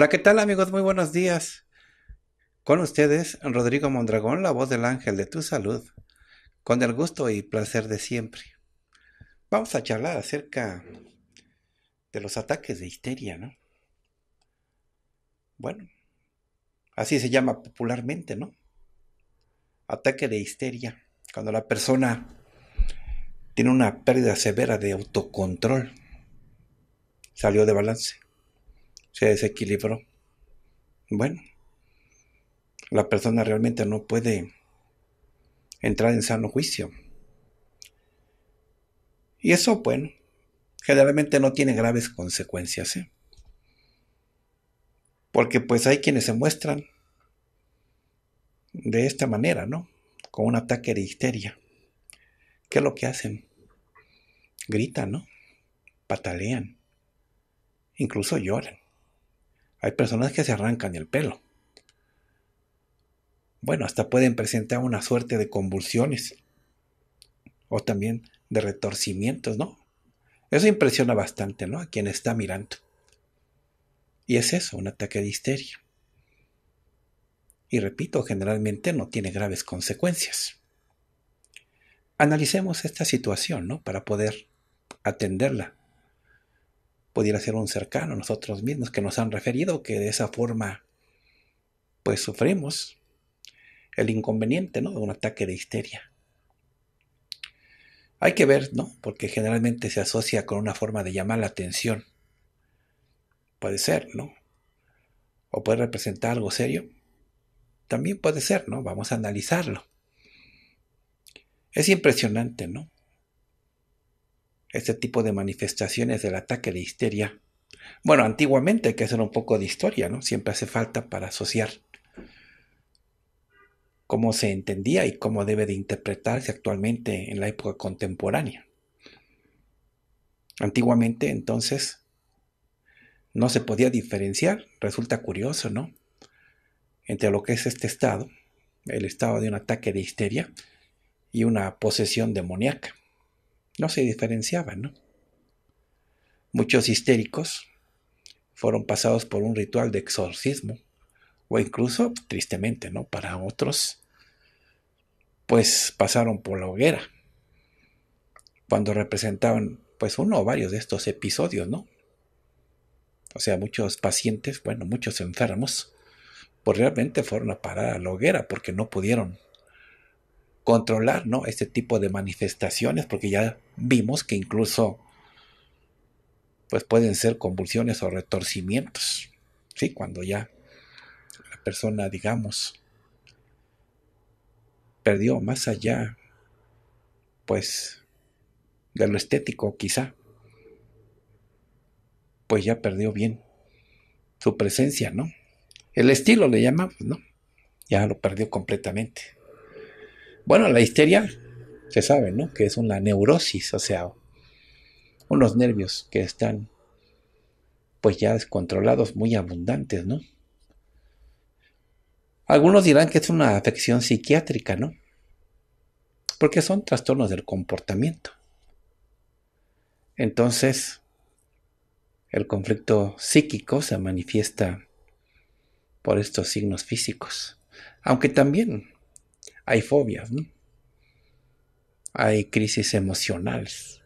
Hola, ¿qué tal amigos? Muy buenos días. Con ustedes, Rodrigo Mondragón, la voz del ángel de tu salud, con el gusto y placer de siempre. Vamos a charlar acerca de los ataques de histeria, ¿no? Bueno, así se llama popularmente, ¿no? Ataque de histeria, cuando la persona tiene una pérdida severa de autocontrol, salió de balance se desequilibró. Bueno, la persona realmente no puede entrar en sano juicio. Y eso, bueno, generalmente no tiene graves consecuencias. ¿eh? Porque pues hay quienes se muestran de esta manera, ¿no? Con un ataque de histeria. ¿Qué es lo que hacen? Gritan, ¿no? Patalean. Incluso lloran. Hay personas que se arrancan el pelo. Bueno, hasta pueden presentar una suerte de convulsiones o también de retorcimientos, ¿no? Eso impresiona bastante, ¿no? A quien está mirando. Y es eso, un ataque de histeria. Y repito, generalmente no tiene graves consecuencias. Analicemos esta situación, ¿no? Para poder atenderla pudiera ser un cercano, nosotros mismos, que nos han referido, que de esa forma, pues sufrimos el inconveniente, ¿no? De un ataque de histeria. Hay que ver, ¿no? Porque generalmente se asocia con una forma de llamar la atención. Puede ser, ¿no? O puede representar algo serio. También puede ser, ¿no? Vamos a analizarlo. Es impresionante, ¿no? este tipo de manifestaciones del ataque de histeria. Bueno, antiguamente hay que hacer un poco de historia, ¿no? Siempre hace falta para asociar cómo se entendía y cómo debe de interpretarse actualmente en la época contemporánea. Antiguamente, entonces, no se podía diferenciar, resulta curioso, ¿no? Entre lo que es este estado, el estado de un ataque de histeria y una posesión demoníaca no se diferenciaban, ¿no? Muchos histéricos fueron pasados por un ritual de exorcismo o incluso, tristemente, ¿no? Para otros, pues pasaron por la hoguera cuando representaban, pues, uno o varios de estos episodios, ¿no? O sea, muchos pacientes, bueno, muchos enfermos, pues realmente fueron a parar a la hoguera porque no pudieron controlar ¿no? este tipo de manifestaciones, porque ya vimos que incluso pues pueden ser convulsiones o retorcimientos, ¿sí? cuando ya la persona, digamos, perdió más allá, pues, de lo estético quizá, pues ya perdió bien su presencia, ¿no? El estilo le llamamos, ¿no? Ya lo perdió completamente. Bueno, la histeria, se sabe, ¿no? Que es una neurosis, o sea, unos nervios que están pues ya descontrolados, muy abundantes, ¿no? Algunos dirán que es una afección psiquiátrica, ¿no? Porque son trastornos del comportamiento. Entonces, el conflicto psíquico se manifiesta por estos signos físicos. Aunque también hay fobias, ¿no? hay crisis emocionales.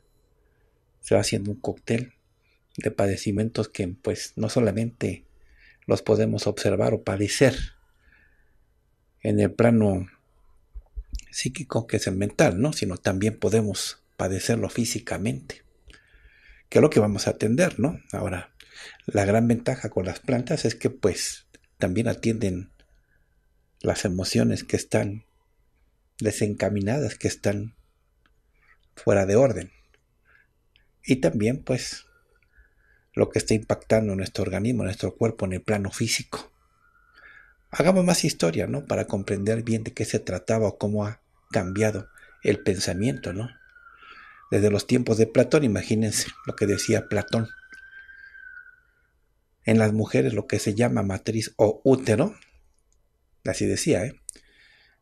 Se va haciendo un cóctel de padecimientos que pues no solamente los podemos observar o padecer en el plano psíquico que es el mental, ¿no? sino también podemos padecerlo físicamente, que es lo que vamos a atender, ¿no? Ahora, la gran ventaja con las plantas es que pues también atienden las emociones que están desencaminadas que están fuera de orden. Y también pues lo que está impactando nuestro organismo, nuestro cuerpo, en el plano físico. Hagamos más historia, ¿no? Para comprender bien de qué se trataba o cómo ha cambiado el pensamiento, ¿no? Desde los tiempos de Platón, imagínense lo que decía Platón. En las mujeres lo que se llama matriz o útero, así decía, ¿eh?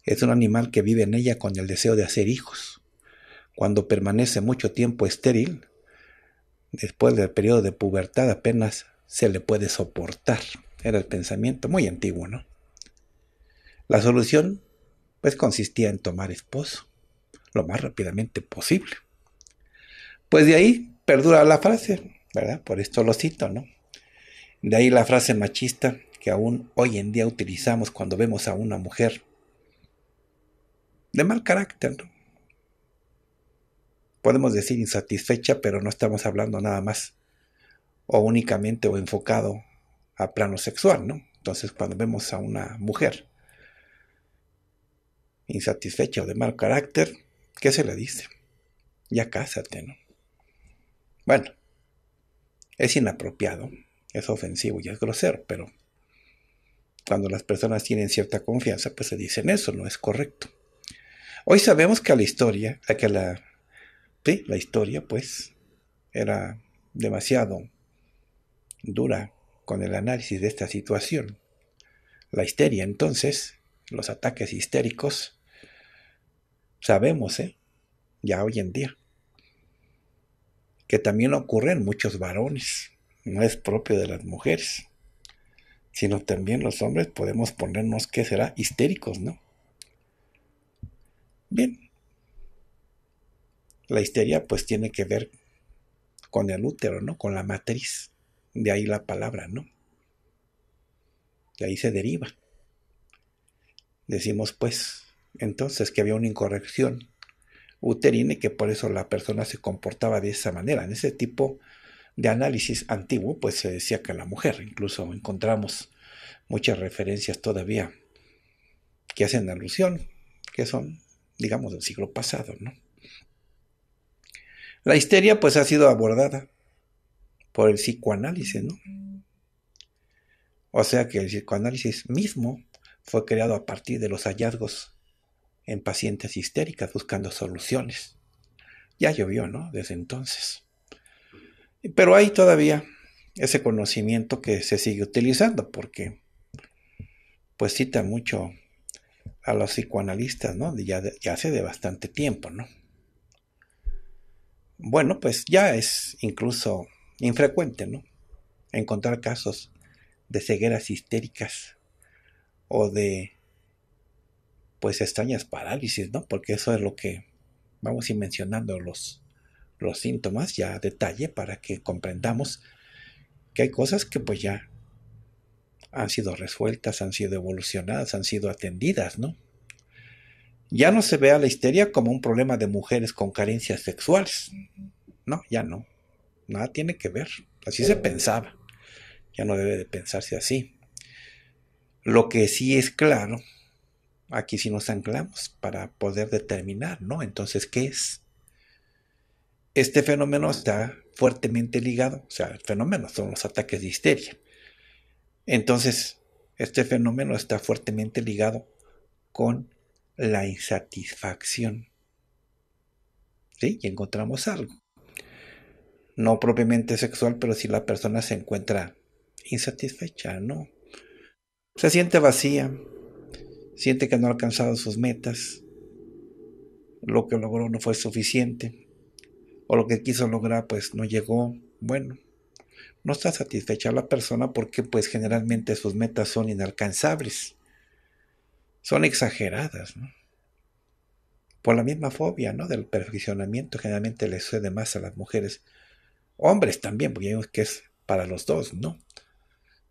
Es un animal que vive en ella con el deseo de hacer hijos. Cuando permanece mucho tiempo estéril, después del periodo de pubertad apenas se le puede soportar. Era el pensamiento muy antiguo, ¿no? La solución pues consistía en tomar esposo lo más rápidamente posible. Pues de ahí perdura la frase, ¿verdad? Por esto lo cito, ¿no? De ahí la frase machista que aún hoy en día utilizamos cuando vemos a una mujer de mal carácter. ¿no? Podemos decir insatisfecha, pero no estamos hablando nada más o únicamente o enfocado a plano sexual, ¿no? Entonces, cuando vemos a una mujer insatisfecha o de mal carácter, ¿qué se le dice? Ya cásate, ¿no? Bueno, es inapropiado, es ofensivo y es grosero, pero cuando las personas tienen cierta confianza, pues se dicen eso, no es correcto. Hoy sabemos que la historia, que la, la historia pues era demasiado dura con el análisis de esta situación. La histeria entonces, los ataques histéricos, sabemos, ¿eh? ya hoy en día, que también ocurren muchos varones, no es propio de las mujeres, sino también los hombres podemos ponernos, ¿qué será? Histéricos, ¿no? Bien. La histeria pues tiene que ver con el útero, ¿no? Con la matriz. De ahí la palabra, ¿no? De ahí se deriva. Decimos pues entonces que había una incorrección uterina y que por eso la persona se comportaba de esa manera. En ese tipo de análisis antiguo pues se decía que la mujer, incluso encontramos muchas referencias todavía que hacen alusión, que son digamos, del siglo pasado, ¿no? La histeria, pues, ha sido abordada por el psicoanálisis, ¿no? O sea que el psicoanálisis mismo fue creado a partir de los hallazgos en pacientes histéricas buscando soluciones. Ya llovió, ¿no? Desde entonces. Pero hay todavía ese conocimiento que se sigue utilizando porque pues cita mucho a los psicoanalistas, ¿no? Ya, hace de bastante tiempo, ¿no? Bueno, pues ya es incluso infrecuente, ¿no? Encontrar casos de cegueras histéricas o de pues extrañas parálisis, ¿no? Porque eso es lo que vamos a ir mencionando los, los síntomas ya a detalle para que comprendamos que hay cosas que pues ya han sido resueltas, han sido evolucionadas, han sido atendidas, ¿no? Ya no se ve a la histeria como un problema de mujeres con carencias sexuales. No, ya no. Nada tiene que ver. Así se pensaba. Ya no debe de pensarse así. Lo que sí es claro, aquí sí nos anclamos para poder determinar, ¿no? Entonces, ¿qué es? Este fenómeno está fuertemente ligado, o sea, el fenómeno son los ataques de histeria. Entonces, este fenómeno está fuertemente ligado con la insatisfacción. ¿Sí? Y encontramos algo. No propiamente sexual, pero si la persona se encuentra insatisfecha, ¿no? Se siente vacía, siente que no ha alcanzado sus metas, lo que logró no fue suficiente, o lo que quiso lograr pues no llegó. Bueno, no está satisfecha la persona porque pues generalmente sus metas son inalcanzables, son exageradas. ¿no? Por la misma fobia ¿no? del perfeccionamiento generalmente le sucede más a las mujeres, hombres también, porque que es para los dos, ¿no?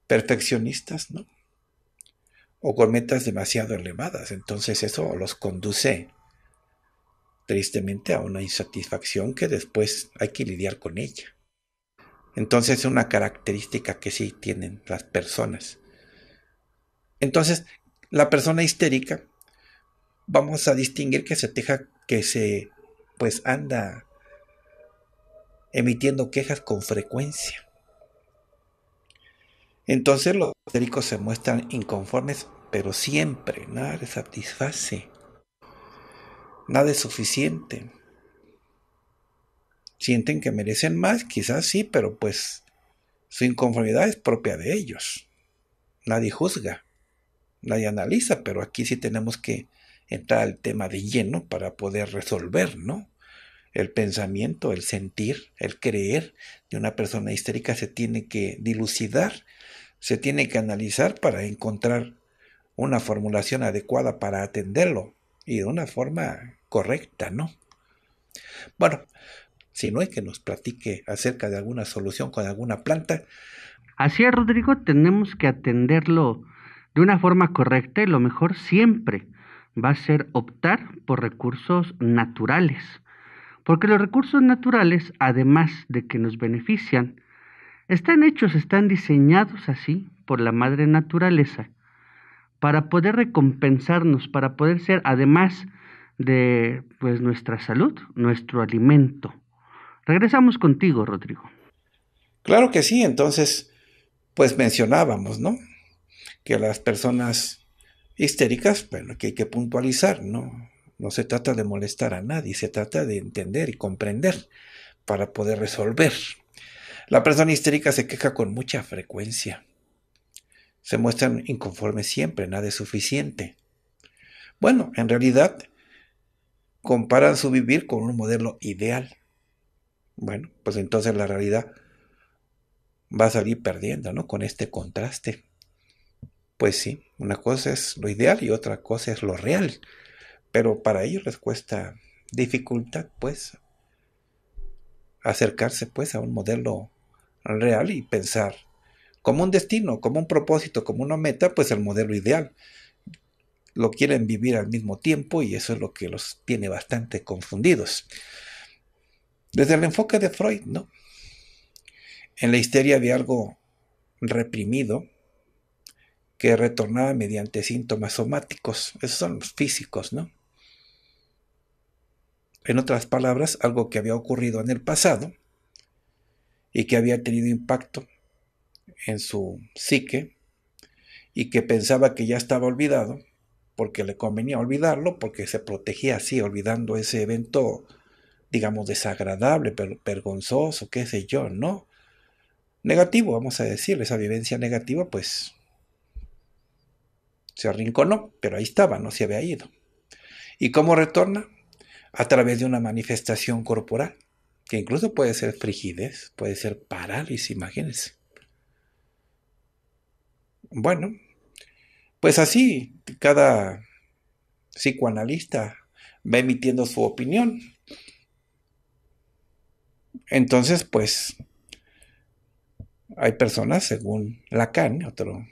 Perfeccionistas, ¿no? O con metas demasiado elevadas, entonces eso los conduce tristemente a una insatisfacción que después hay que lidiar con ella. Entonces es una característica que sí tienen las personas. Entonces, la persona histérica, vamos a distinguir que se teja, que se, pues anda emitiendo quejas con frecuencia. Entonces los histéricos se muestran inconformes, pero siempre, nada les satisface, nada es suficiente, sienten que merecen más, quizás sí, pero pues su inconformidad es propia de ellos. Nadie juzga, nadie analiza, pero aquí sí tenemos que entrar al tema de lleno para poder resolver, ¿no? El pensamiento, el sentir, el creer de una persona histérica se tiene que dilucidar, se tiene que analizar para encontrar una formulación adecuada para atenderlo y de una forma correcta, ¿no? Bueno, si no es que nos platique acerca de alguna solución con alguna planta. Así es, Rodrigo, tenemos que atenderlo de una forma correcta y lo mejor siempre va a ser optar por recursos naturales, porque los recursos naturales, además de que nos benefician, están hechos, están diseñados así por la madre naturaleza, para poder recompensarnos, para poder ser, además de pues, nuestra salud, nuestro alimento. Regresamos contigo, Rodrigo. Claro que sí, entonces, pues mencionábamos, ¿no? Que las personas histéricas, bueno, pues, que hay que puntualizar, ¿no? No se trata de molestar a nadie, se trata de entender y comprender para poder resolver. La persona histérica se queja con mucha frecuencia. Se muestran inconformes siempre, nada es suficiente. Bueno, en realidad comparan su vivir con un modelo ideal. Bueno, pues entonces la realidad va a salir perdiendo, ¿no? Con este contraste. Pues sí, una cosa es lo ideal y otra cosa es lo real. Pero para ellos les cuesta dificultad, pues, acercarse, pues, a un modelo real y pensar como un destino, como un propósito, como una meta, pues el modelo ideal. Lo quieren vivir al mismo tiempo y eso es lo que los tiene bastante confundidos. Desde el enfoque de Freud, ¿no? En la histeria había algo reprimido que retornaba mediante síntomas somáticos, esos son los físicos, ¿no? En otras palabras, algo que había ocurrido en el pasado y que había tenido impacto en su psique y que pensaba que ya estaba olvidado porque le convenía olvidarlo, porque se protegía así, olvidando ese evento digamos, desagradable, vergonzoso, qué sé yo, ¿no? Negativo, vamos a decir, esa vivencia negativa, pues se arrinconó, pero ahí estaba, no se había ido. ¿Y cómo retorna? A través de una manifestación corporal, que incluso puede ser frigidez, puede ser parálisis, imagínense. Bueno, pues así cada psicoanalista va emitiendo su opinión entonces, pues, hay personas, según Lacan, otro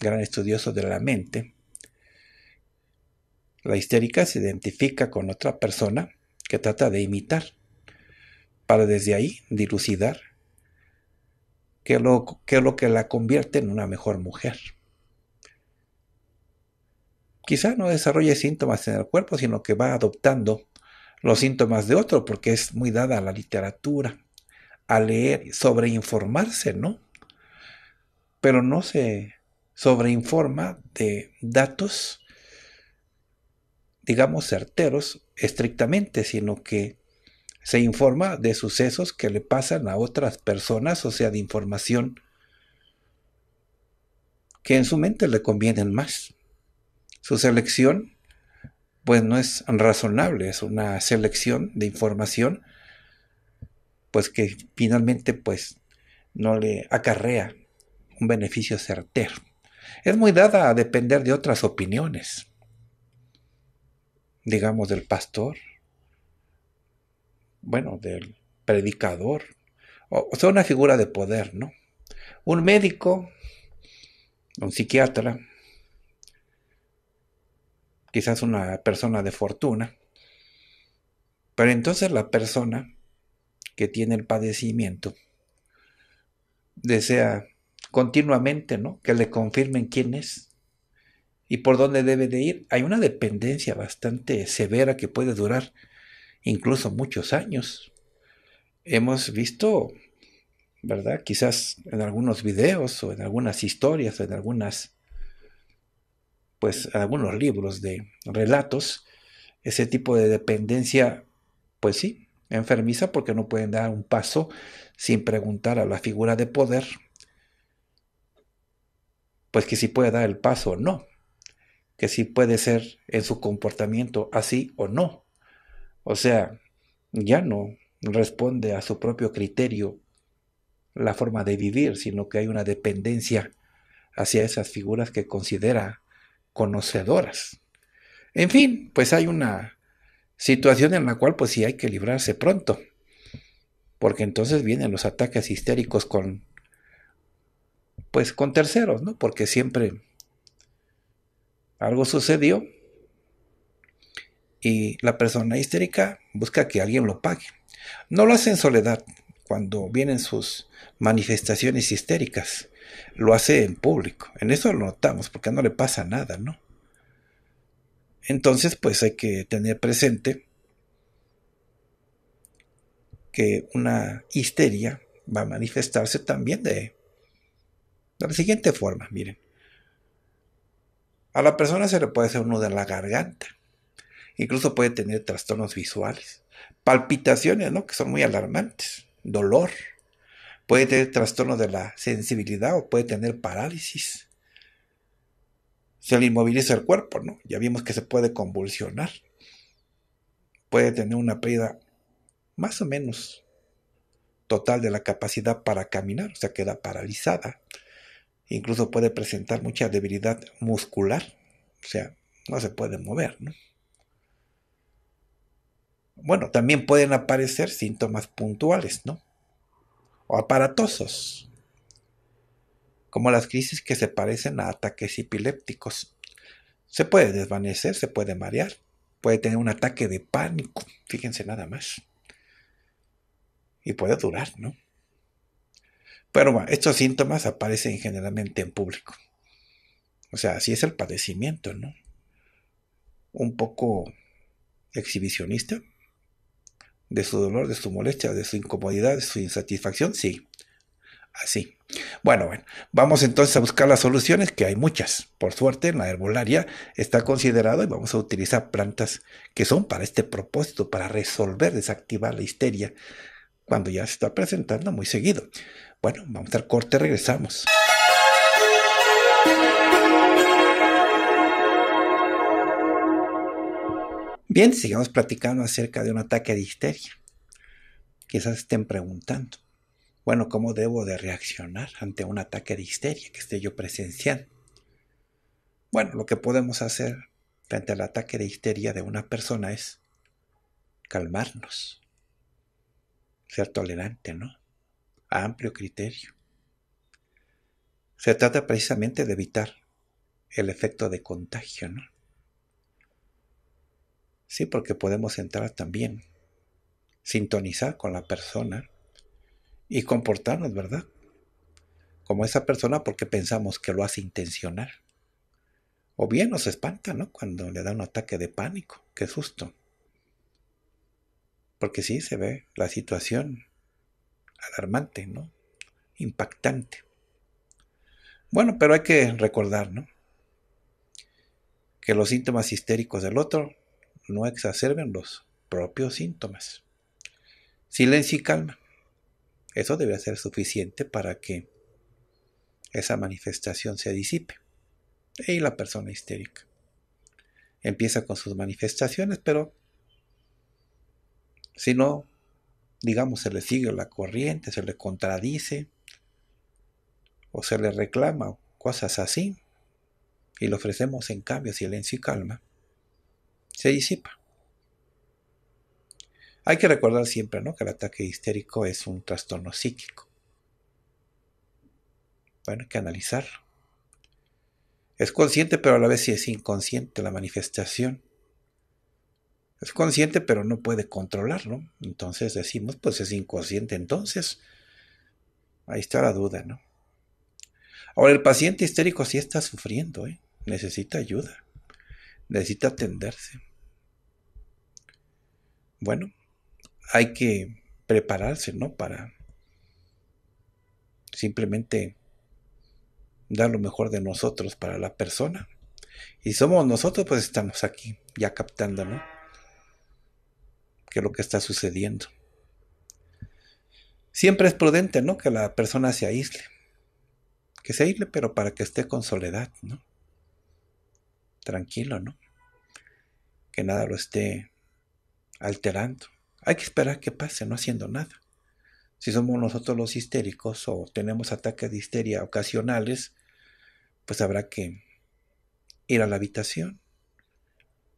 gran estudioso de la mente, la histérica se identifica con otra persona que trata de imitar, para desde ahí dilucidar qué es lo, lo que la convierte en una mejor mujer. Quizá no desarrolle síntomas en el cuerpo, sino que va adoptando los síntomas de otro, porque es muy dada a la literatura, a leer, sobreinformarse, ¿no? Pero no se sobreinforma de datos, digamos, certeros estrictamente, sino que se informa de sucesos que le pasan a otras personas, o sea, de información que en su mente le convienen más. Su selección pues no es razonable, es una selección de información, pues que finalmente pues no le acarrea un beneficio certero. Es muy dada a depender de otras opiniones, digamos del pastor, bueno, del predicador, o, o sea, una figura de poder, ¿no? Un médico, un psiquiatra, quizás una persona de fortuna. Pero entonces la persona que tiene el padecimiento desea continuamente ¿no? que le confirmen quién es y por dónde debe de ir. Hay una dependencia bastante severa que puede durar incluso muchos años. Hemos visto, ¿verdad? Quizás en algunos videos o en algunas historias o en algunas pues algunos libros de relatos, ese tipo de dependencia, pues sí, enfermiza porque no pueden dar un paso sin preguntar a la figura de poder, pues que si puede dar el paso o no, que si puede ser en su comportamiento así o no. O sea, ya no responde a su propio criterio la forma de vivir, sino que hay una dependencia hacia esas figuras que considera conocedoras. En fin, pues hay una situación en la cual pues sí hay que librarse pronto, porque entonces vienen los ataques histéricos con pues con terceros, ¿no? Porque siempre algo sucedió y la persona histérica busca que alguien lo pague. No lo hace en soledad cuando vienen sus manifestaciones histéricas, lo hace en público. En eso lo notamos, porque no le pasa nada, ¿no? Entonces, pues hay que tener presente que una histeria va a manifestarse también de, la siguiente forma, miren. A la persona se le puede hacer un nudo en la garganta. Incluso puede tener trastornos visuales, palpitaciones, ¿no? Que son muy alarmantes, dolor, puede tener trastorno de la sensibilidad o puede tener parálisis. Se le inmoviliza el cuerpo, ¿no? Ya vimos que se puede convulsionar. Puede tener una pérdida más o menos total de la capacidad para caminar, o sea, queda paralizada. Incluso puede presentar mucha debilidad muscular, o sea, no se puede mover, ¿no? Bueno, también pueden aparecer síntomas puntuales, ¿no? o aparatosos, como las crisis que se parecen a ataques epilépticos. Se puede desvanecer, se puede marear, puede tener un ataque de pánico, fíjense nada más. Y puede durar, ¿no? Pero bueno, estos síntomas aparecen generalmente en público. O sea, así es el padecimiento, ¿no? Un poco exhibicionista, de su dolor, de su molestia, de su incomodidad, de su insatisfacción, sí. Así. Bueno, bueno, vamos entonces a buscar las soluciones, que hay muchas. Por suerte, en la herbolaria está considerado y vamos a utilizar plantas que son para este propósito, para resolver, desactivar la histeria, cuando ya se está presentando muy seguido. Bueno, vamos al corte, regresamos. Bien, sigamos platicando acerca de un ataque de histeria. Quizás estén preguntando, bueno, ¿cómo debo de reaccionar ante un ataque de histeria que esté yo presenciando? Bueno, lo que podemos hacer frente al ataque de histeria de una persona es calmarnos, ser tolerante, ¿no? A amplio criterio. Se trata precisamente de evitar el efecto de contagio, ¿no? Sí, porque podemos entrar también, sintonizar con la persona y comportarnos, ¿verdad? Como esa persona porque pensamos que lo hace intencional. O bien nos espanta, ¿no? Cuando le da un ataque de pánico, qué susto. Porque sí se ve la situación alarmante, ¿no? Impactante. Bueno, pero hay que recordar, ¿no? Que los síntomas histéricos del otro no exacerben los propios síntomas. Silencio y calma. Eso debe ser suficiente para que esa manifestación se disipe. Y la persona histérica empieza con sus manifestaciones, pero si no, digamos, se le sigue la corriente, se le contradice o se le reclama cosas así, y le ofrecemos en cambio silencio y calma, se disipa. Hay que recordar siempre que el ataque histérico es un trastorno psíquico. Bueno, hay que analizarlo. Es consciente, pero a la vez sí es inconsciente la manifestación. Es consciente, pero no puede controlarlo. Entonces decimos, pues es inconsciente. Entonces, ahí está la duda, ¿no? Ahora, el paciente histérico sí está sufriendo, ¿eh? necesita ayuda, necesita atenderse. Bueno, hay que prepararse, ¿no? Para simplemente dar lo mejor de nosotros para la persona. Y somos nosotros, pues estamos aquí, ya captando, ¿no? Que lo que está sucediendo? Siempre es prudente, ¿no? Que la persona se aísle. Que se aísle, pero para que esté con soledad, ¿no? Tranquilo, ¿no? Que nada lo esté alterando. Hay que esperar que pase, no haciendo nada. Si somos nosotros los histéricos o tenemos ataques de histeria ocasionales, pues habrá que ir a la habitación,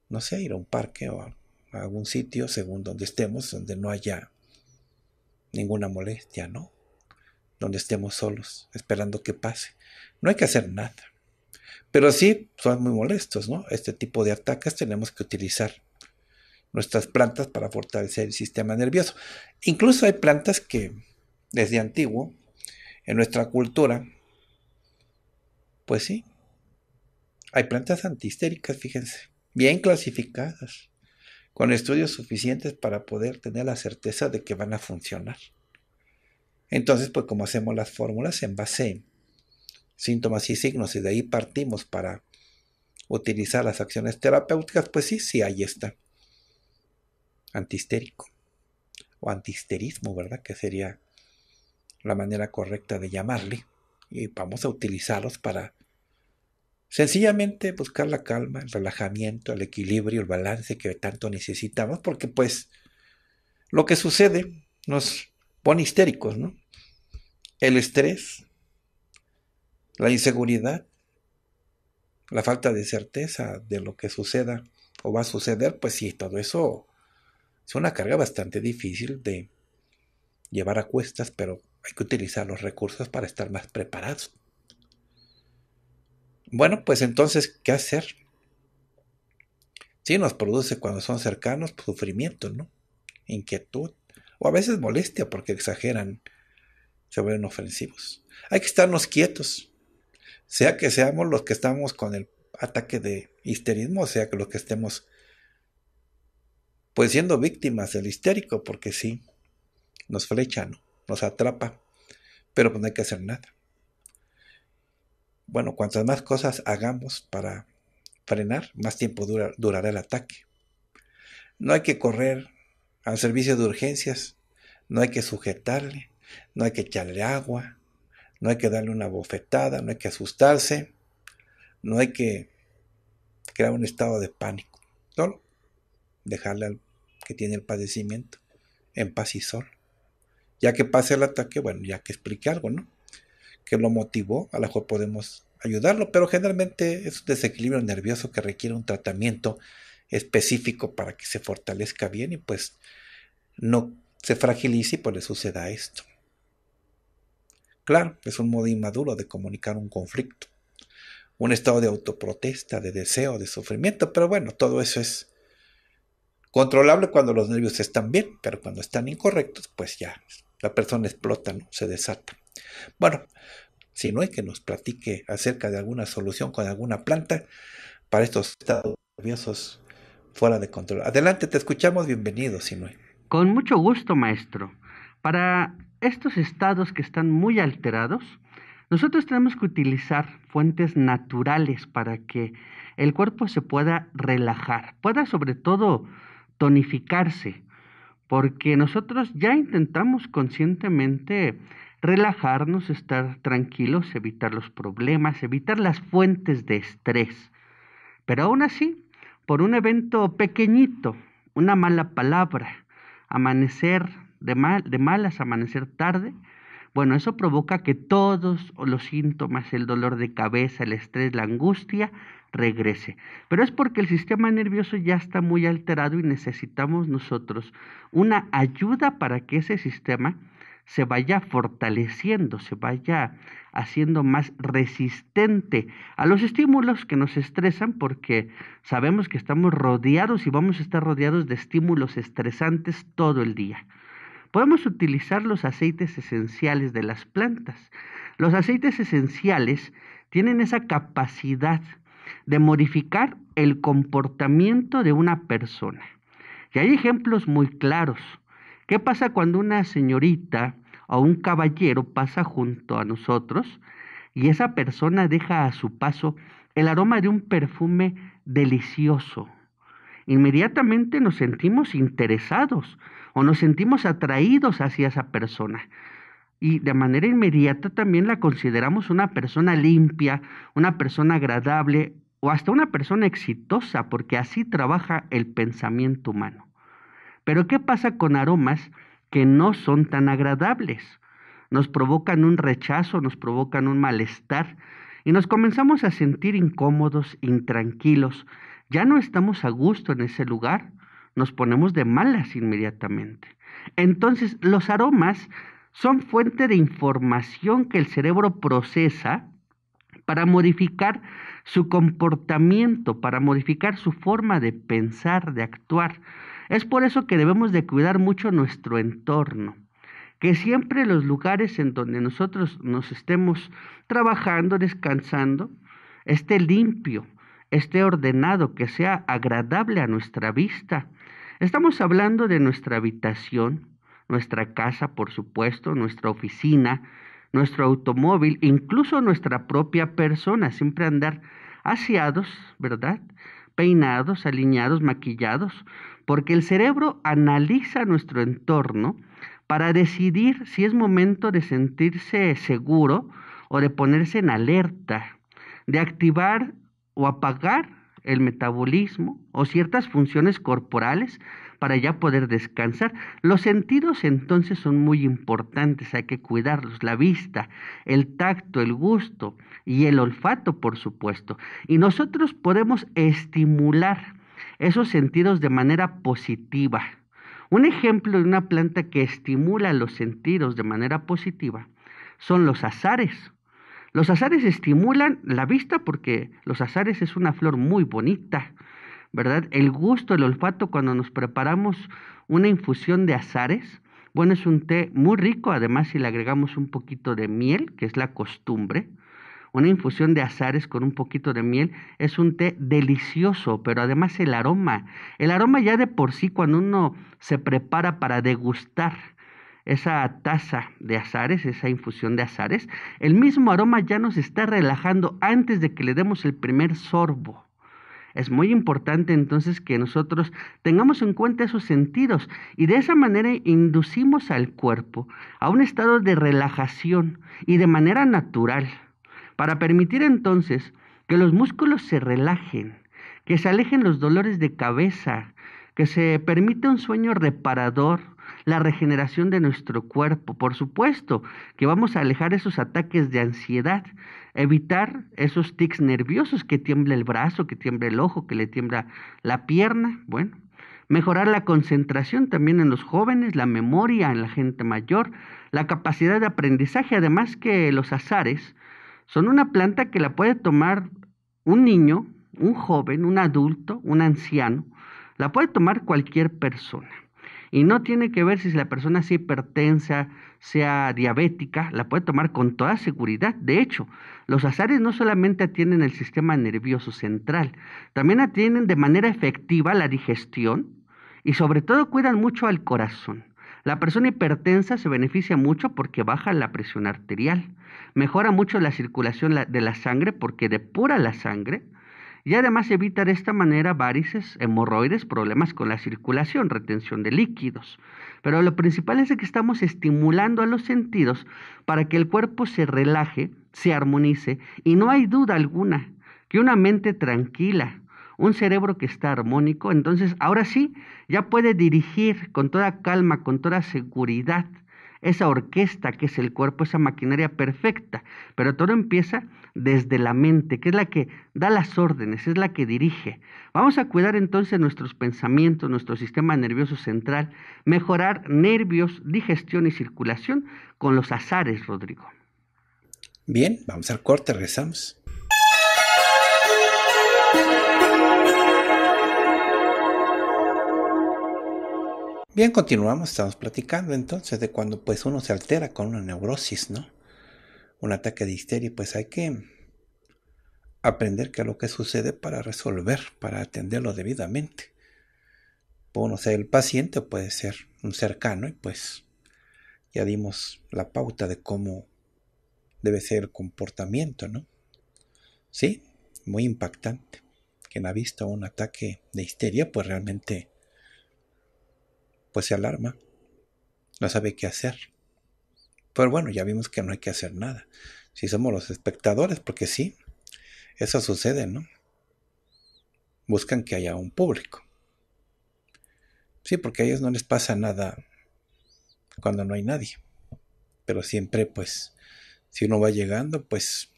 no sé, ir a un parque o a algún sitio, según donde estemos, donde no haya ninguna molestia, ¿no? Donde estemos solos, esperando que pase. No hay que hacer nada. Pero si son muy molestos, ¿no? Este tipo de ataques tenemos que utilizar nuestras plantas para fortalecer el sistema nervioso. Incluso hay plantas que desde antiguo, en nuestra cultura, pues sí, hay plantas antihistéricas, fíjense, bien clasificadas, con estudios suficientes para poder tener la certeza de que van a funcionar. Entonces, pues como hacemos las fórmulas en base a síntomas y signos y de ahí partimos para utilizar las acciones terapéuticas, pues sí, sí, ahí está antihistérico o antihisterismo, ¿verdad? Que sería la manera correcta de llamarle. Y vamos a utilizarlos para sencillamente buscar la calma, el relajamiento, el equilibrio, el balance que tanto necesitamos, porque pues lo que sucede nos pone histéricos, ¿no? El estrés, la inseguridad, la falta de certeza de lo que suceda o va a suceder, pues sí, todo eso es una carga bastante difícil de llevar a cuestas, pero hay que utilizar los recursos para estar más preparados. Bueno, pues entonces, ¿qué hacer? Sí, nos produce cuando son cercanos sufrimiento, ¿no? Inquietud. O a veces molestia porque exageran, se vuelven ofensivos. Hay que estarnos quietos. Sea que seamos los que estamos con el ataque de histerismo, o sea que los que estemos pues siendo víctimas del histérico, porque sí, nos flecha, nos atrapa, pero pues no hay que hacer nada. Bueno, cuantas más cosas hagamos para frenar, más tiempo durará el ataque. No hay que correr al servicio de urgencias, no hay que sujetarle, no hay que echarle agua, no hay que darle una bofetada, no hay que asustarse, no hay que crear un estado de pánico dejarle al que tiene el padecimiento en paz y sol Ya que pase el ataque, bueno, ya que explique algo, ¿no? Que lo motivó, a lo mejor podemos ayudarlo, pero generalmente es un desequilibrio nervioso que requiere un tratamiento específico para que se fortalezca bien y pues no se fragilice y pues le suceda esto. Claro, es un modo inmaduro de comunicar un conflicto, un estado de autoprotesta, de deseo, de sufrimiento, pero bueno, todo eso es Controlable cuando los nervios están bien, pero cuando están incorrectos, pues ya la persona explota, ¿no? se desata. Bueno, si no hay que nos platique acerca de alguna solución con alguna planta para estos estados nerviosos fuera de control. Adelante, te escuchamos, bienvenido, Sinue. Con mucho gusto, maestro. Para estos estados que están muy alterados, nosotros tenemos que utilizar fuentes naturales para que el cuerpo se pueda relajar, pueda sobre todo tonificarse, porque nosotros ya intentamos conscientemente relajarnos, estar tranquilos, evitar los problemas, evitar las fuentes de estrés. Pero aún así, por un evento pequeñito, una mala palabra, amanecer de, mal, de malas, amanecer tarde, bueno, eso provoca que todos los síntomas, el dolor de cabeza, el estrés, la angustia, regrese. Pero es porque el sistema nervioso ya está muy alterado y necesitamos nosotros una ayuda para que ese sistema se vaya fortaleciendo, se vaya haciendo más resistente a los estímulos que nos estresan porque sabemos que estamos rodeados y vamos a estar rodeados de estímulos estresantes todo el día. Podemos utilizar los aceites esenciales de las plantas. Los aceites esenciales tienen esa capacidad de modificar el comportamiento de una persona. Y hay ejemplos muy claros. ¿Qué pasa cuando una señorita o un caballero pasa junto a nosotros y esa persona deja a su paso el aroma de un perfume delicioso? Inmediatamente nos sentimos interesados o nos sentimos atraídos hacia esa persona y de manera inmediata también la consideramos una persona limpia, una persona agradable o hasta una persona exitosa, porque así trabaja el pensamiento humano. Pero ¿qué pasa con aromas que no son tan agradables? Nos provocan un rechazo, nos provocan un malestar y nos comenzamos a sentir incómodos, intranquilos. Ya no estamos a gusto en ese lugar, nos ponemos de malas inmediatamente. Entonces, los aromas son fuente de información que el cerebro procesa para modificar su comportamiento, para modificar su forma de pensar, de actuar. Es por eso que debemos de cuidar mucho nuestro entorno, que siempre los lugares en donde nosotros nos estemos trabajando, descansando, esté limpio, esté ordenado, que sea agradable a nuestra vista. Estamos hablando de nuestra habitación, nuestra casa, por supuesto, nuestra oficina, nuestro automóvil, incluso nuestra propia persona, siempre andar aseados, ¿verdad? Peinados, alineados, maquillados, porque el cerebro analiza nuestro entorno para decidir si es momento de sentirse seguro o de ponerse en alerta, de activar o apagar el metabolismo o ciertas funciones corporales para ya poder descansar. Los sentidos entonces son muy importantes, hay que cuidarlos, la vista, el tacto, el gusto y el olfato, por supuesto. Y nosotros podemos estimular esos sentidos de manera positiva. Un ejemplo de una planta que estimula los sentidos de manera positiva son los azares. Los azares estimulan la vista porque los azares es una flor muy bonita. ¿verdad? El gusto, el olfato, cuando nos preparamos una infusión de azares, bueno, es un té muy rico, además si le agregamos un poquito de miel, que es la costumbre, una infusión de azares con un poquito de miel es un té delicioso, pero además el aroma, el aroma ya de por sí cuando uno se prepara para degustar esa taza de azares, esa infusión de azares, el mismo aroma ya nos está relajando antes de que le demos el primer sorbo. Es muy importante entonces que nosotros tengamos en cuenta esos sentidos y de esa manera inducimos al cuerpo a un estado de relajación y de manera natural para permitir entonces que los músculos se relajen, que se alejen los dolores de cabeza, que se permite un sueño reparador, la regeneración de nuestro cuerpo. Por supuesto que vamos a alejar esos ataques de ansiedad, evitar esos tics nerviosos que tiembla el brazo, que tiembla el ojo, que le tiembla la pierna. Bueno, mejorar la concentración también en los jóvenes, la memoria en la gente mayor, la capacidad de aprendizaje, además que los azares son una planta que la puede tomar un niño, un joven, un adulto, un anciano, la puede tomar cualquier persona. Y no tiene que ver si la persona es hipertensa, sea diabética, la puede tomar con toda seguridad. De hecho, los azares no solamente atienden el sistema nervioso central, también atienden de manera efectiva la digestión y sobre todo cuidan mucho al corazón. La persona hipertensa se beneficia mucho porque baja la presión arterial, mejora mucho la circulación de la sangre porque depura la sangre, y además evita de esta manera varices, hemorroides, problemas con la circulación, retención de líquidos. Pero lo principal es que estamos estimulando a los sentidos para que el cuerpo se relaje, se armonice y no hay duda alguna que una mente tranquila, un cerebro que está armónico, entonces ahora sí ya puede dirigir con toda calma, con toda seguridad esa orquesta que es el cuerpo, esa maquinaria perfecta. Pero todo empieza desde la mente, que es la que da las órdenes, es la que dirige. Vamos a cuidar entonces nuestros pensamientos, nuestro sistema nervioso central, mejorar nervios, digestión y circulación con los azares, Rodrigo. Bien, vamos al corte, regresamos. Bien, continuamos, estamos platicando entonces de cuando pues uno se altera con una neurosis, ¿no? Un ataque de histeria, pues hay que aprender qué es lo que sucede para resolver, para atenderlo debidamente. Puede no ser el paciente, puede ser un cercano y pues ya dimos la pauta de cómo debe ser el comportamiento, ¿no? Sí, muy impactante. Quien ha visto un ataque de histeria, pues realmente pues se alarma, no sabe qué hacer. Pero bueno, ya vimos que no hay que hacer nada. Si somos los espectadores, porque sí, eso sucede, ¿no? Buscan que haya un público. Sí, porque a ellos no les pasa nada cuando no hay nadie. Pero siempre, pues, si uno va llegando, pues,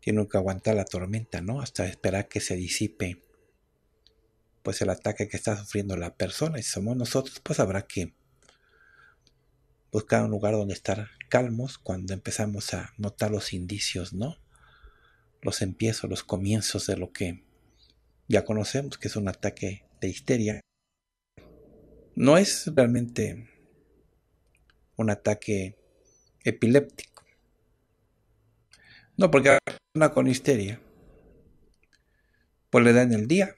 tiene que aguantar la tormenta, ¿no? Hasta esperar que se disipe pues el ataque que está sufriendo la persona. Y somos nosotros, pues habrá que buscar un lugar donde estar calmos cuando empezamos a notar los indicios, ¿no? Los empiezos, los comienzos de lo que ya conocemos, que es un ataque de histeria. No es realmente un ataque epiléptico. No, porque a una con histeria, pues le da en el día,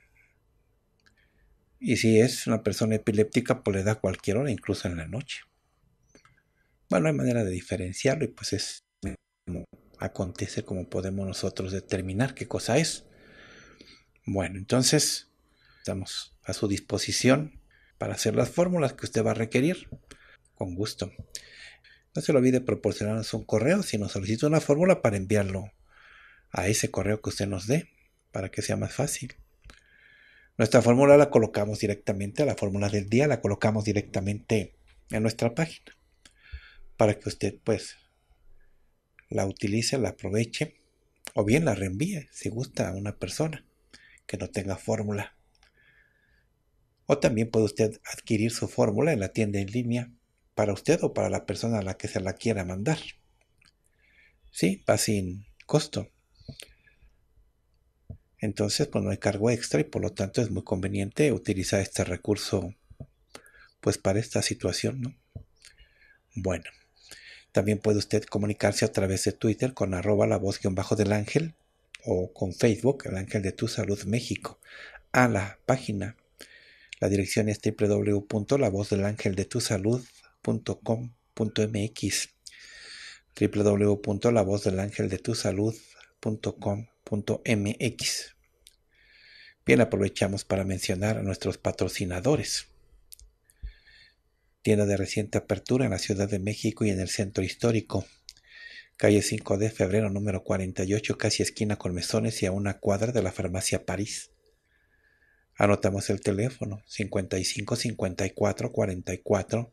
y si es una persona epiléptica, pues le da cualquier hora, incluso en la noche. Bueno, hay manera de diferenciarlo y pues es como acontece, como podemos nosotros determinar qué cosa es. Bueno, entonces estamos a su disposición para hacer las fórmulas que usted va a requerir. Con gusto. No se lo olvide proporcionarnos un correo si nos solicita una fórmula para enviarlo a ese correo que usted nos dé para que sea más fácil. Nuestra fórmula la colocamos directamente, la fórmula del día la colocamos directamente en nuestra página para que usted pues la utilice, la aproveche o bien la reenvíe si gusta a una persona que no tenga fórmula. O también puede usted adquirir su fórmula en la tienda en línea para usted o para la persona a la que se la quiera mandar. Sí, va sin costo. Entonces, pues no hay cargo extra y por lo tanto es muy conveniente utilizar este recurso pues para esta situación, ¿no? Bueno, también puede usted comunicarse a través de Twitter con arroba la voz guión bajo del ángel o con Facebook, el ángel de tu salud México, a la página. La dirección es www.lavozdelangeldetusalud.com.mx salud. .com.mx. Bien, aprovechamos para mencionar a nuestros patrocinadores. Tienda de reciente apertura en la Ciudad de México y en el Centro Histórico. Calle 5 de febrero número 48, casi esquina con mesones y a una cuadra de la farmacia París. Anotamos el teléfono 55 54 44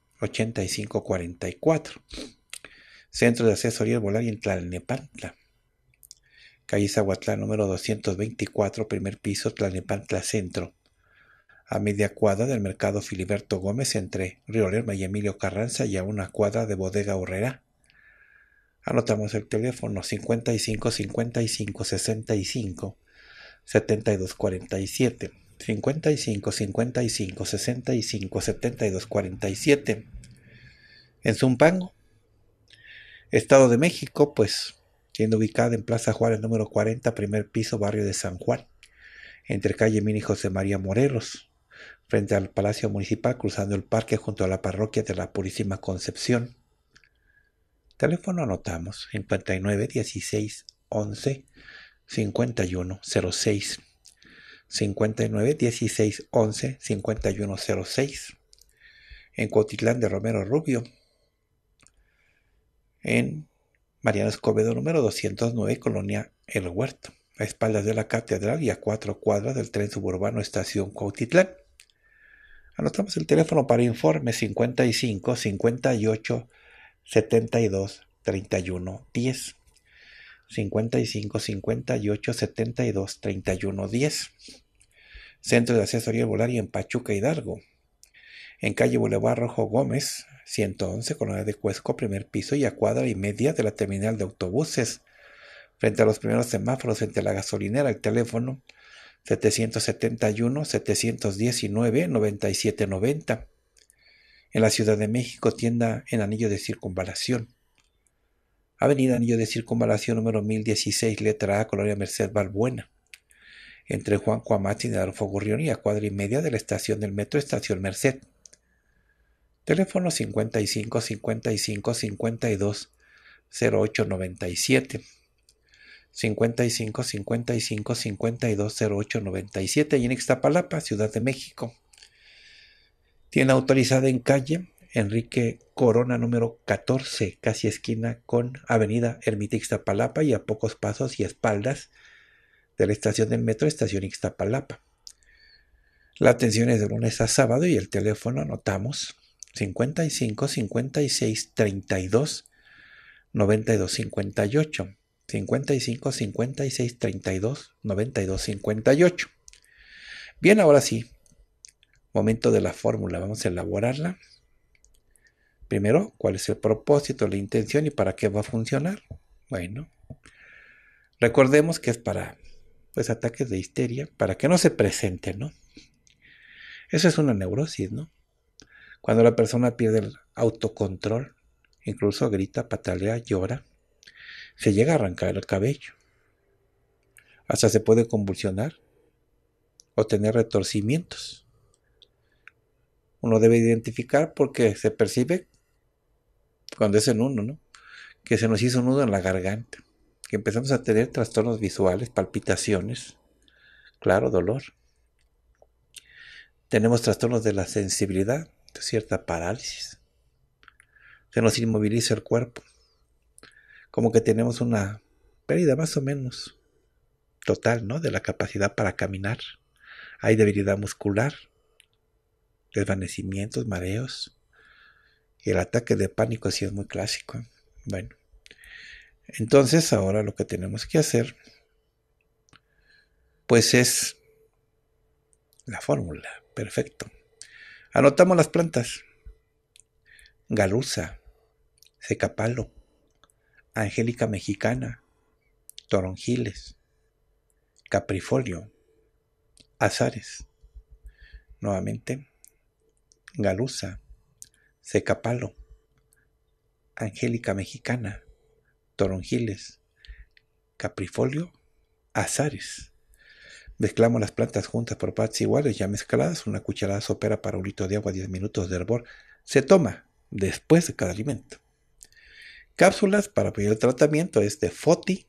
8544. Centro de Asesoría y en Tlalnepantla. Calle Zahuatlán número 224, primer piso, Tlalnepantla Centro. A media cuadra del mercado Filiberto Gómez entre Río Lerma y Emilio Carranza y a una cuadra de Bodega Horrera. Anotamos el teléfono 55 55 65 72 47. 55 55 65 72 47 en Zumpango, Estado de México, pues siendo ubicada en Plaza Juárez número 40, primer piso, barrio de San Juan, entre calle Mini José María Moreros, frente al Palacio Municipal, cruzando el parque junto a la parroquia de la Purísima Concepción. Teléfono anotamos 59 16 11 51 06. 59 16 11 5106 en Cuautitlán de Romero Rubio, en Mariano Escobedo número 209, Colonia El Huerto, a espaldas de la catedral y a cuatro cuadras del tren suburbano Estación Cuautitlán. Anotamos el teléfono para informe 55 58 72 31 10. 55 58 72 31 10. Centro de Asesoría Volaria en Pachuca Hidalgo. En calle Boulevard Rojo Gómez, 111, Colonia de Cuesco, primer piso y a cuadra y media de la terminal de autobuses. Frente a los primeros semáforos, frente a la gasolinera, el teléfono 771-719-9790. En la Ciudad de México, tienda en Anillo de Circunvalación. Avenida Anillo de Circunvalación número 1016, letra A, Colonia Merced Valbuena entre Juan Cuamati y Adolfo Gurrión y a cuadra y media de la estación del metro Estación Merced. Teléfono 55 55 52 97 55 55 52 0897 y en Ixtapalapa, Ciudad de México. Tiene autorizada en calle Enrique Corona número 14, casi esquina con Avenida Ermita Ixtapalapa y a pocos pasos y espaldas de la estación del metro Estación Ixtapalapa. La atención es de lunes a sábado y el teléfono anotamos 55 56 32 92 58. 55 56 32 92 58. Bien, ahora sí. Momento de la fórmula. Vamos a elaborarla. Primero, ¿cuál es el propósito, la intención y para qué va a funcionar? Bueno, recordemos que es para pues ataques de histeria para que no se presenten, ¿no? Eso es una neurosis, ¿no? Cuando la persona pierde el autocontrol, incluso grita, patalea, llora, se llega a arrancar el cabello. Hasta se puede convulsionar o tener retorcimientos. Uno debe identificar porque se percibe cuando es en uno, ¿no? Que se nos hizo un nudo en la garganta empezamos a tener trastornos visuales, palpitaciones, claro, dolor. Tenemos trastornos de la sensibilidad, cierta parálisis. Se nos inmoviliza el cuerpo. Como que tenemos una pérdida más o menos total, ¿no? De la capacidad para caminar. Hay debilidad muscular, desvanecimientos, mareos. Y el ataque de pánico sí es muy clásico. ¿eh? Bueno. Entonces ahora lo que tenemos que hacer, pues es la fórmula, perfecto. Anotamos las plantas. Galusa, secapalo, angélica mexicana, toronjiles, caprifolio, azares. Nuevamente, galusa, secapalo, angélica mexicana, toronjiles, caprifolio, azares. Mezclamos las plantas juntas por partes iguales, ya mezcladas, una cucharada sopera para un litro de agua, 10 minutos de hervor. Se toma después de cada alimento. Cápsulas para apoyar el tratamiento es de Foti,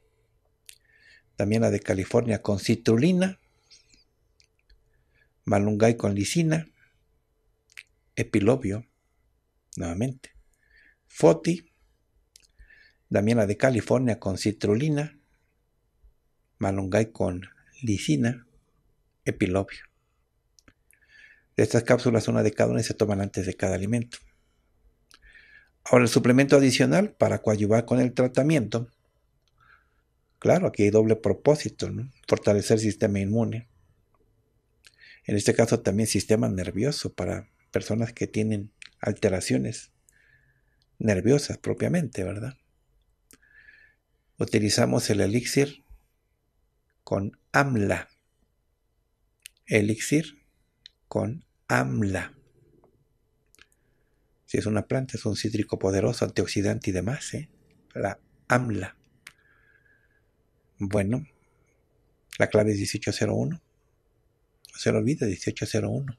también la de California con citrulina, malungay con lisina, epilobio, nuevamente, Foti, damiana de California con citrulina, malungay con lisina, epilobio. De estas cápsulas, una de cada una se toman antes de cada alimento. Ahora, el suplemento adicional para coadyuvar con el tratamiento. Claro, aquí hay doble propósito, ¿no? fortalecer el sistema inmune. En este caso también sistema nervioso para personas que tienen alteraciones nerviosas propiamente, ¿verdad? utilizamos el elixir con AMLA. Elixir con AMLA. Si es una planta, es un cítrico poderoso, antioxidante y demás, ¿eh? la AMLA. Bueno, la clave es 1801. No se lo olvide, 1801.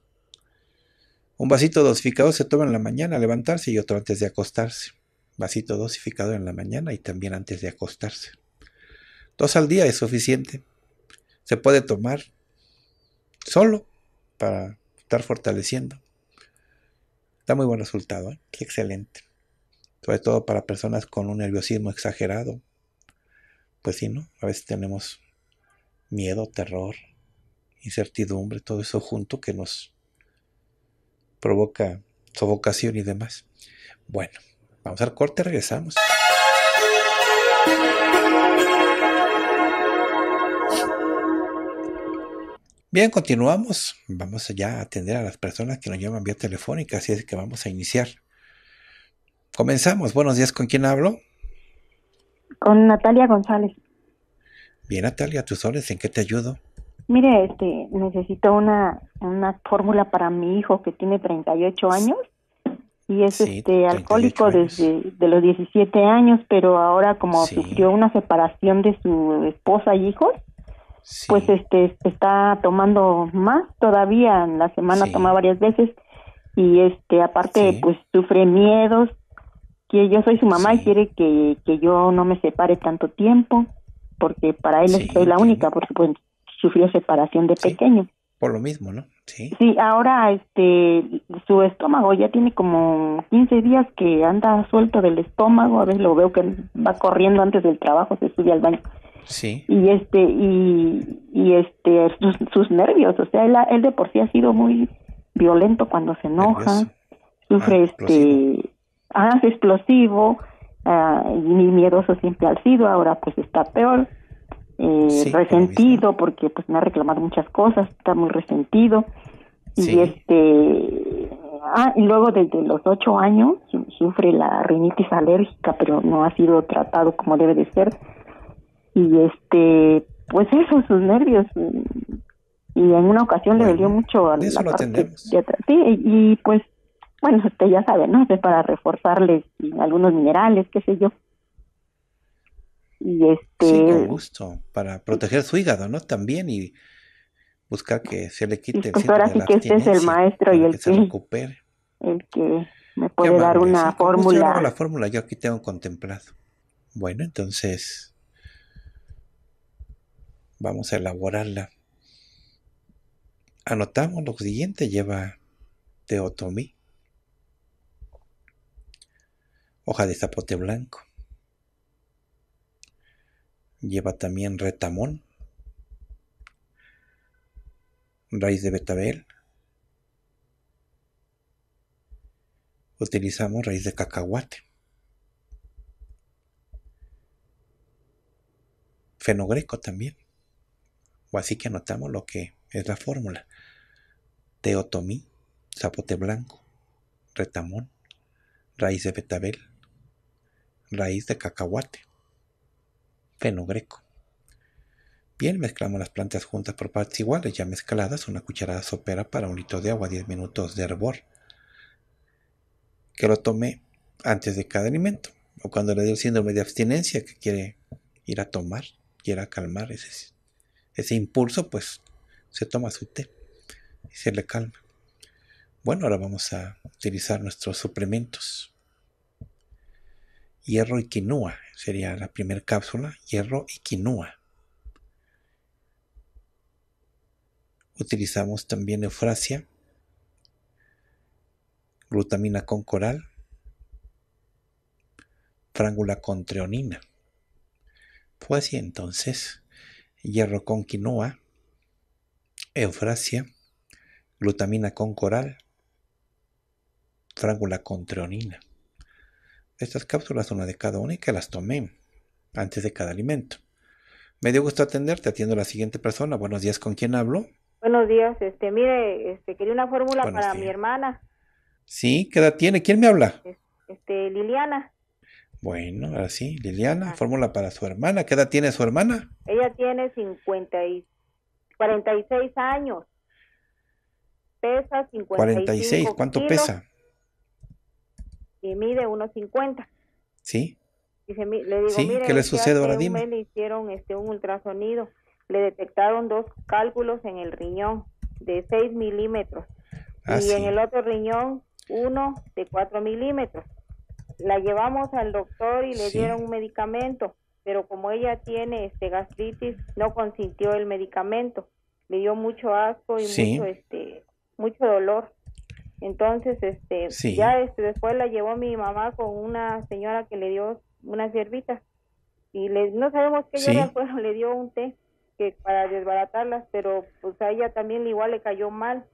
Un vasito dosificado se toma en la mañana al levantarse y otro antes de acostarse vasito dosificado en la mañana y también antes de acostarse. Dos al día es suficiente. Se puede tomar solo para estar fortaleciendo. Da muy buen resultado, ¿eh? qué excelente. Sobre todo para personas con un nerviosismo exagerado. Pues sí, ¿no? A veces tenemos miedo, terror, incertidumbre, todo eso junto que nos provoca sofocación y demás. Bueno, Vamos al corte, regresamos. Bien, continuamos. Vamos ya a atender a las personas que nos llaman vía telefónica, así es que vamos a iniciar. Comenzamos. Buenos días, ¿con quién hablo? Con Natalia González. Bien, Natalia, ¿tú soles, ¿en qué te ayudo? Mire, este, necesito una, una fórmula para mi hijo que tiene 38 años y es este alcohólico desde de los 17 años, pero ahora como sufrió una separación de su esposa y hijos, pues este está tomando más todavía, en la semana toma varias veces y este aparte pues sufre miedos, que yo soy su mamá y quiere que, yo no me separe tanto tiempo, porque para él soy la única, porque pues sufrió separación de pequeño lo mismo, ¿no? Sí. Sí, ahora este, su estómago ya tiene como 15 días que anda suelto del estómago, a veces lo veo que va corriendo antes del trabajo, se sube al baño. Sí. Y este, y, este, sus, nervios, o sea, él, de por sí ha sido muy violento cuando se enoja, sufre ah, este, hace explosivo, ah, ah, y miedoso siempre ha sido, ahora pues está peor eh, resentido porque pues me ha reclamado muchas cosas, está muy resentido. Y este, ah, y luego desde los ocho años sufre la rinitis alérgica, pero no ha sido tratado como debe de ser. Y este, pues eso, sus nervios. Mm, y en una ocasión le dolió mucho a la parte Sí, y, y pues, bueno, usted ya sabe, ¿no? Es para reforzarles algunos minerales, qué sé yo este... Sí, con gusto, para proteger su hígado, ¿no? También y buscar que se le quite pues el ahora sí que este es el maestro y el que, se recupere. El que me puede dar una fórmula. la fórmula yo aquí tengo contemplado. Bueno, entonces vamos a elaborarla. Anotamos lo siguiente, lleva teotomí, hoja de zapote blanco, lleva también retamón, raíz de betabel, utilizamos raíz de cacahuate, fenogreco también, o así que anotamos lo que es la fórmula, teotomí, zapote blanco, retamón, raíz de betabel, raíz de cacahuate greco Bien, mezclamos las plantas juntas por partes iguales, ya mezcladas, una cucharada sopera para un litro de agua, 10 minutos de hervor, que lo tome antes de cada alimento, o cuando le dé el síndrome de abstinencia que quiere ir a tomar, quiere calmar ese, ese impulso, pues se toma su té y se le calma. Bueno, ahora vamos a utilizar nuestros suplementos. Hierro y quinoa sería la primera cápsula, hierro y quinua. Utilizamos también eufrasia, glutamina con coral, frángula con treonina. Pues así entonces, hierro con quinoa, eufrasia, glutamina con coral, frángula con treonina. Estas cápsulas, una de cada una, y que las tomé antes de cada alimento. Me dio gusto atenderte, atiendo a la siguiente persona. Buenos días, ¿con quién hablo? Buenos días, este, mire, este, quería una fórmula para mi hermana. Sí, ¿qué edad tiene? ¿Quién me habla? Este, Liliana. Bueno, ahora sí, Liliana, fórmula para su hermana. ¿Qué edad tiene su hermana? Ella tiene 50 y 46 años. Pesa 56. 46, ¿cuánto pesa? y mide 1.50. Sí. le Mire, ¿qué le sucede Le hicieron este, un ultrasonido, le detectaron dos cálculos en el riñón de 6 milímetros ah, y en el otro riñón uno de 4 milímetros. La llevamos al doctor y le dieron un medicamento, pero como ella tiene este gastritis, no consintió el medicamento. Le dio mucho asco y mucho este mucho dolor. Entonces, este, ya este, después la llevó mi mamá con una señora que le dio una hierbitas y le, no sabemos qué sí. pero le dio un té que para desbaratarlas, pero pues a ella también igual le cayó mal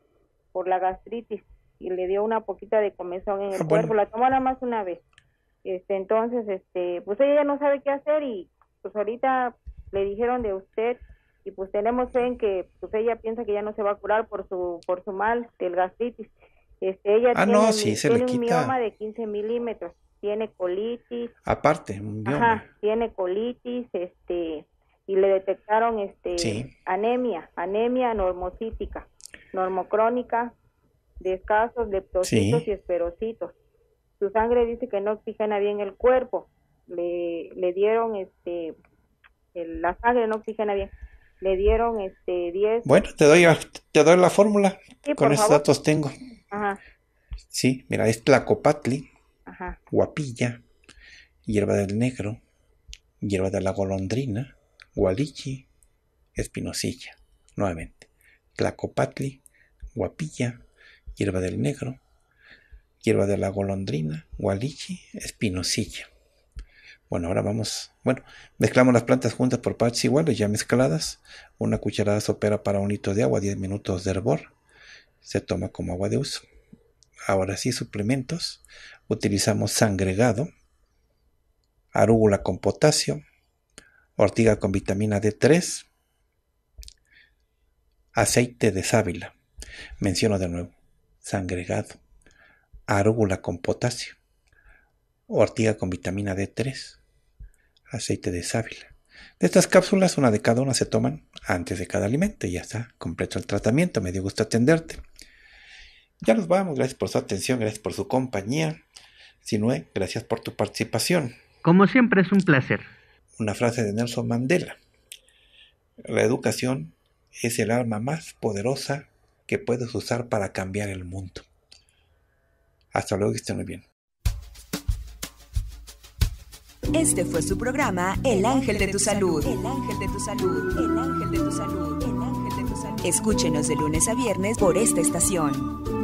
por la gastritis y le dio una poquita de comezón en el ah, cuerpo, la tomó nada más una vez. Este, entonces, este, pues ella no sabe qué hacer y pues ahorita le dijeron de usted y pues tenemos fe en que pues ella piensa que ya no se va a curar por su por su mal del gastritis este, ella ah, tiene, no, sí, se un mioma de 15 milímetros, tiene colitis. Aparte, tiene colitis, este, y le detectaron este anemia, anemia normocítica, normocrónica, de escasos leptocitos y esperocitos. Su sangre dice que no oxigena bien el cuerpo. Le, dieron este la sangre no oxigena bien le dieron este 10. Bueno, te doy, doy la fórmula. Con esos datos tengo. Ajá. Sí, mira, es Tlacopatli, Guapilla, Hierba del Negro, Hierba de la Golondrina, Gualichi, Espinosilla. Nuevamente, Tlacopatli, Guapilla, Hierba del Negro, Hierba de la Golondrina, Gualichi, Espinosilla. Bueno, ahora vamos, bueno, mezclamos las plantas juntas por partes iguales, ya mezcladas. Una cucharada sopera para un litro de agua, 10 minutos de hervor se toma como agua de uso. Ahora sí, suplementos. Utilizamos sangregado, arúgula con potasio, ortiga con vitamina D3, aceite de sábila. Menciono de nuevo, sangregado, arúgula con potasio, ortiga con vitamina D3, aceite de sábila. De estas cápsulas, una de cada una se toman antes de cada alimento y ya está completo el tratamiento. Me dio gusto atenderte. Ya nos vamos, gracias por su atención, gracias por su compañía. Sinue, eh, gracias por tu participación. Como siempre es un placer. Una frase de Nelson Mandela. La educación es el arma más poderosa que puedes usar para cambiar el mundo. Hasta luego, y estén muy bien. Este fue su programa El Ángel de tu Salud. El Ángel de tu Salud. El Ángel de tu Salud. El Ángel de tu Salud. Escúchenos de lunes a viernes por esta estación.